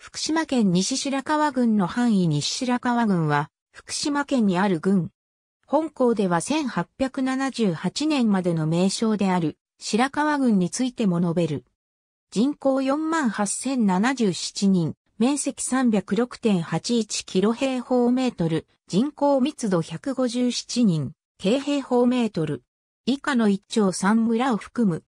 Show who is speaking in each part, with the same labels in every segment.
Speaker 1: 福島県西白川郡の範囲西白川郡は、福島県にある郡。本校では1878年までの名称である白川郡についても述べる。人口48,077人、面積306.81キロ平方メートル、人口密度157人、軽平方メートル。以下の一町三村を含む。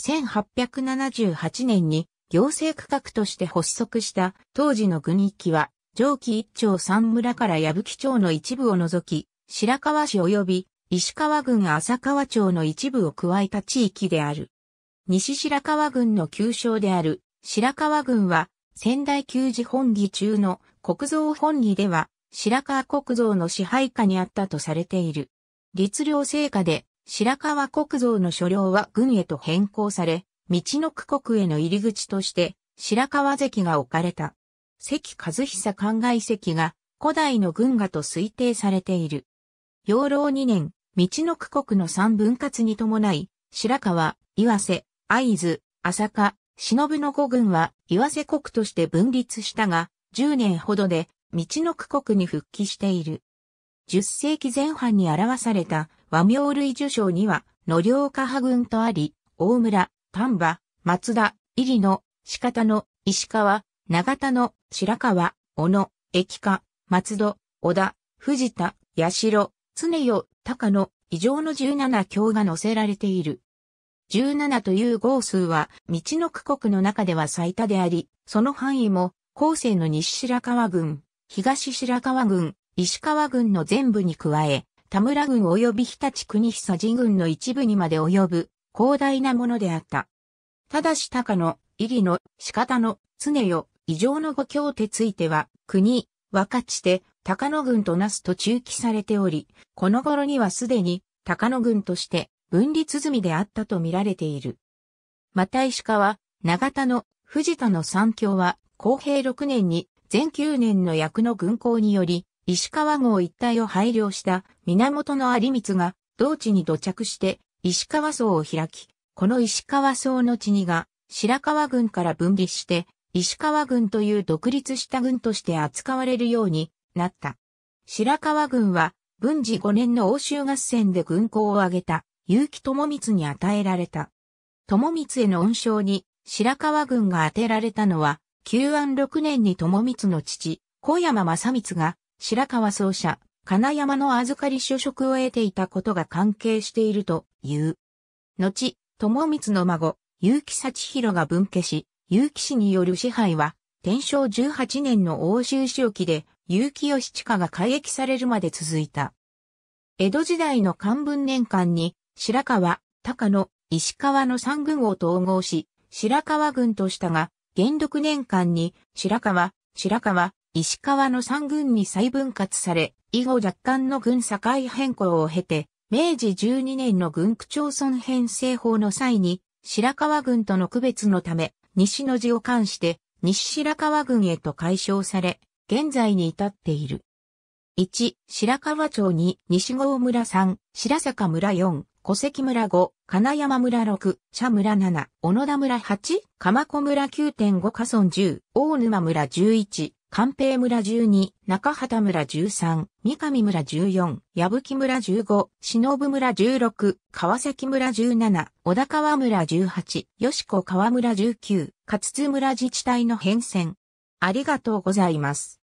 Speaker 1: 1878年に行政区画として発足した当時の郡域は、上記一町三村から矢吹町の一部を除き、白川市及び石川郡浅川町の一部を加えた地域である。西白川郡の旧称である白川郡は仙台旧寺本義中の国造本義では白川国造の支配下にあったとされている。律令成果で白川国造の所領は郡へと変更され、道の区国への入り口として、白川関が置かれた。関和久灌漑石が古代の軍画と推定されている。養老2年、道の区国の三分割に伴い、白川、岩瀬、会津、浅香、忍の五軍は岩瀬国として分立したが、10年ほどで道の区国に復帰している。10世紀前半に表された和名類受賞には、野良家派軍とあり、大村、丹波、松田、入野、四方の、石川、長田の、白川、小野、駅下、松戸、小田、藤田、八代、常代、高野、以上の17教が載せられている。17という号数は、道の区国の中では最多であり、その範囲も、後世の西白川郡、東白川郡、石川郡の全部に加え、田村郡及び日立国久神郡の一部にまで及ぶ広大なものであった。ただし高の、入りの、仕方の、常よ、異常の五教手ついては、国、分かちて、高野軍となすと中期されており、この頃にはすでに、高野軍として、分離鼓であったと見られている。また石川、長田の、藤田の三教は、公平6年に、全9年の役の軍港により、石川号一帯を配慮した源の有光が、同地に土着して、石川荘を開き、この石川荘の地にが白川郡から分離して、石川郡という独立した郡として扱われるようになった。白川郡は、文治5年の欧州合戦で軍功を挙げた、結城智光に与えられた。智光への恩賞に、白川郡が当てられたのは、旧安6年に智光の父、小山正光が、白川奏者、金山の預かり所職を得ていたことが関係していると言う。後、友光の孫、結城幸弘が分家し、結城氏による支配は、天正18年の欧州市沖で、結城義親が改役されるまで続いた。江戸時代の漢文年間に、白川、高野、石川の三軍を統合し、白川軍としたが、元禄年間に、白川、白川、石川の三軍に再分割され、以後若干の軍境変更を経て、明治12年の軍区町村編成法の際に、白川郡との区別のため、西の字を冠して、西白川郡へと解消され、現在に至っている。1、白川町に、西郷村3、白坂村4、戸関村5、金山村6、茶村7、小野田村8、鎌子村9.5、河村10、大沼村11、寛平村12、中畑村13、三上村14、矢吹村15、忍村16、川崎村17、小田川村18、吉子川村19、勝津村自治体の変遷。ありがとうございます。